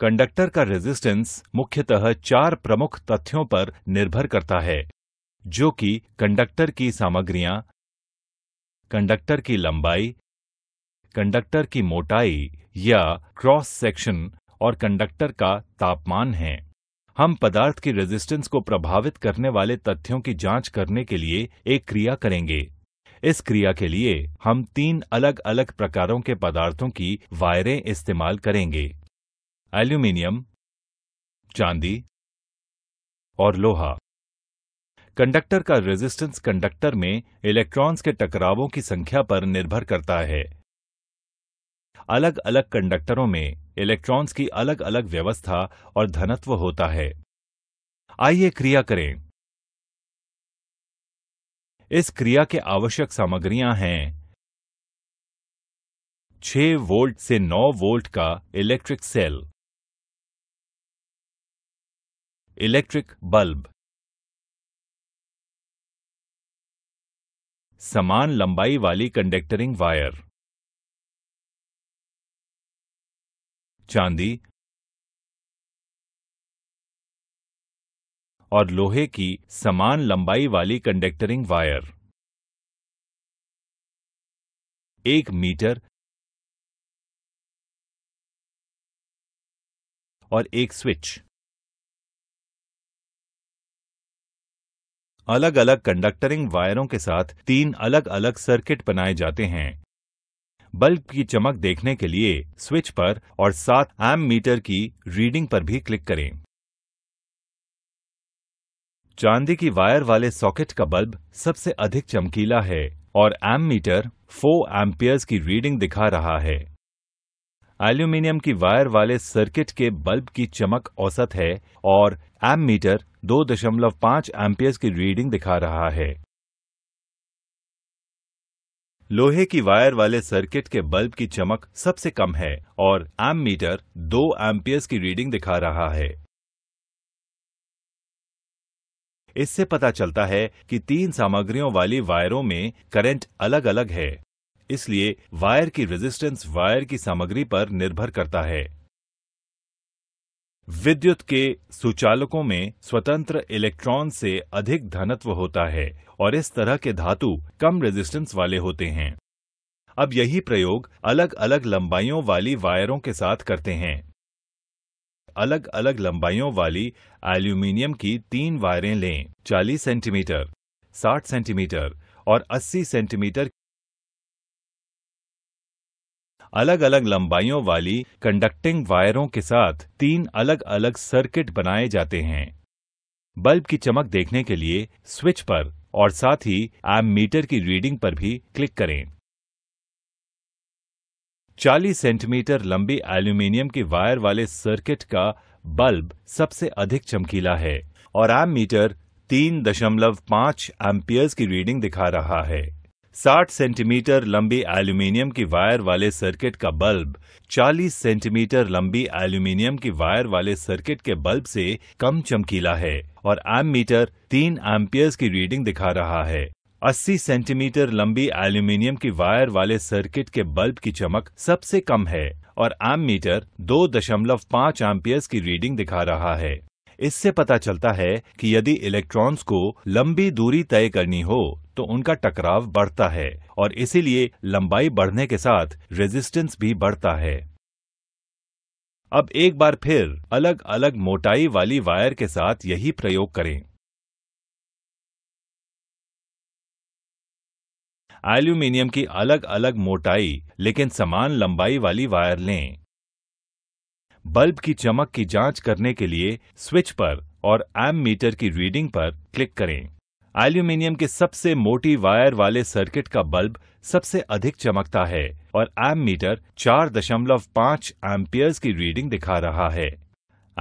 conductor का resistance मुख्यतः चार प्रमुख तथ्यों पर निर्भर करता है जो कि कंडक्टर की सामग्रियां कंडक्टर की लंबाई कंडक्टर की मोटाई या क्रॉस सेक्शन और कंडक्टर का तापमान है हम पदार्थ की रेजिस्टेंस को प्रभावित करने वाले तथ्यों की जांच करने के लिए एक क्रिया करेंगे इस क्रिया के लिए हम तीन अलग अलग प्रकारों के पदार्थों की वायरें इस्तेमाल करेंगे एल्यूमिनियम चांदी और लोहा कंडक्टर का रेजिस्टेंस कंडक्टर में इलेक्ट्रॉन्स के टकरावों की संख्या पर निर्भर करता है अलग अलग कंडक्टरों में इलेक्ट्रॉन्स की अलग अलग व्यवस्था और धनत्व होता है आइए क्रिया करें इस क्रिया के आवश्यक सामग्रियां हैं 6 वोल्ट से 9 वोल्ट का इलेक्ट्रिक सेल इलेक्ट्रिक बल्ब समान लंबाई वाली कंडक्टरिंग वायर चांदी और लोहे की समान लंबाई वाली कंडक्टरिंग वायर एक मीटर और एक स्विच अलग अलग कंडक्टरिंग वायरों के साथ तीन अलग अलग सर्किट बनाए जाते हैं बल्ब की चमक देखने के लिए स्विच पर और सात एम मीटर की रीडिंग पर भी क्लिक करें चांदी की वायर वाले सॉकेट का बल्ब सबसे अधिक चमकीला है और एम मीटर फोर एम्पियर्स की रीडिंग दिखा रहा है एल्यूमिनियम की वायर वाले सर्किट के बल्ब की चमक औसत है और एम मीटर दो दशमलव पांच एम्पियस की रीडिंग दिखा रहा है लोहे की वायर वाले सर्किट के बल्ब की चमक सबसे कम है और एम मीटर दो एम्पियस की रीडिंग दिखा रहा है इससे पता चलता है कि तीन सामग्रियों वाली वायरों में करंट अलग अलग है इसलिए वायर की रेजिस्टेंस वायर की सामग्री पर निर्भर करता है विद्युत के सुचालकों में स्वतंत्र इलेक्ट्रॉन से अधिक धनत्व होता है और इस तरह के धातु कम रेजिस्टेंस वाले होते हैं अब यही प्रयोग अलग अलग लंबाइयों वाली वायरों के साथ करते हैं अलग अलग लंबाइयों वाली एल्यूमिनियम की तीन वायरें लें 40 सेंटीमीटर 60 सेंटीमीटर और 80 सेंटीमीटर अलग अलग लंबाइयों वाली कंडक्टिंग वायरों के साथ तीन अलग अलग सर्किट बनाए जाते हैं बल्ब की चमक देखने के लिए स्विच पर और साथ ही एम मीटर की रीडिंग पर भी क्लिक करें 40 सेंटीमीटर लंबी एल्यूमिनियम की वायर वाले सर्किट का बल्ब सबसे अधिक चमकीला है और एम मीटर तीन पांच एम्पियर्स की रीडिंग दिखा रहा है 60 सेंटीमीटर लंबी एल्यूमिनियम की वायर वाले सर्किट का बल्ब 40 सेंटीमीटर लंबी एल्यूमिनियम की वायर वाले सर्किट के बल्ब से कम चमकीला है और एम मीटर तीन एम्पियर्स की रीडिंग दिखा रहा है 80 सेंटीमीटर लंबी एल्यूमिनियम की वायर वाले सर्किट के बल्ब की चमक सबसे कम है और एम मीटर दो दशमलव पाँच एम्पियर्स की रीडिंग दिखा रहा है इससे पता चलता है कि यदि इलेक्ट्रॉन्स को लंबी दूरी तय करनी हो तो उनका टकराव बढ़ता है और इसीलिए लंबाई बढ़ने के साथ रेजिस्टेंस भी बढ़ता है अब एक बार फिर अलग अलग मोटाई वाली वायर के साथ यही प्रयोग करें एल्यूमिनियम की अलग अलग मोटाई लेकिन समान लंबाई वाली वायर लें बल्ब की चमक की जांच करने के लिए स्विच पर और एम मीटर की रीडिंग पर क्लिक करें एल्यूमिनियम के सबसे मोटी वायर वाले सर्किट का बल्ब सबसे अधिक चमकता है और एम मीटर चार दशमलव पांच एम्पियर्स की रीडिंग दिखा रहा है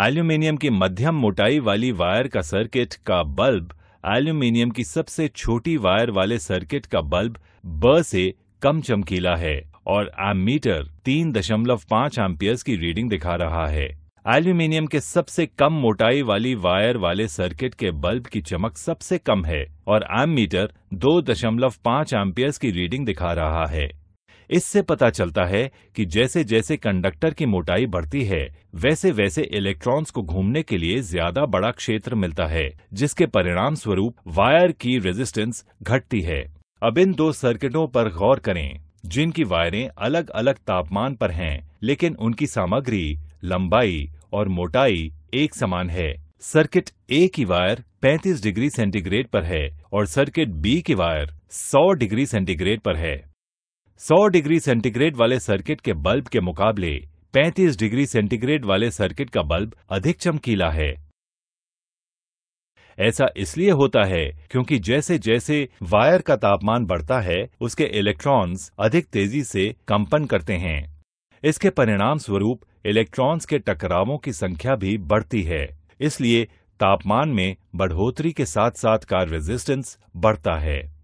एल्यूमिनियम की मध्यम मोटाई वाली वायर का सर्किट का बल्ब एल्यूमिनियम की सबसे छोटी वायर वाले सर्किट का बल्ब ब से कम चमकीला है और एम मीटर तीन दशमलव पांच एम्पियर्स की रीडिंग दिखा रहा है एल्यूमिनियम के सबसे कम मोटाई वाली वायर वाले सर्किट के बल्ब की चमक सबसे कम है और एम मीटर दो दशमलव पांच एम्पियर्स की रीडिंग दिखा रहा है इससे पता चलता है कि जैसे जैसे कंडक्टर की मोटाई बढ़ती है वैसे वैसे इलेक्ट्रॉन्स को घूमने के लिए ज्यादा बड़ा क्षेत्र मिलता है जिसके परिणाम स्वरूप वायर की रेजिस्टेंस घटती है अब इन दो सर्किटों पर गौर करें जिनकी वायरें अलग अलग तापमान पर हैं लेकिन उनकी सामग्री लंबाई और मोटाई एक समान है सर्किट ए की वायर 35 डिग्री सेंटीग्रेड पर है और सर्किट बी की वायर 100 डिग्री सेंटीग्रेड पर है 100 डिग्री सेंटीग्रेड वाले सर्किट के बल्ब के मुकाबले 35 डिग्री सेंटीग्रेड वाले सर्किट का बल्ब अधिक चमकीला है ऐसा इसलिए होता है क्योंकि जैसे जैसे वायर का तापमान बढ़ता है उसके इलेक्ट्रॉन्स अधिक तेजी से कंपन करते हैं इसके परिणाम स्वरूप इलेक्ट्रॉन्स के टकरावों की संख्या भी बढ़ती है इसलिए तापमान में बढ़ोतरी के साथ साथ कार रेजिस्टेंस बढ़ता है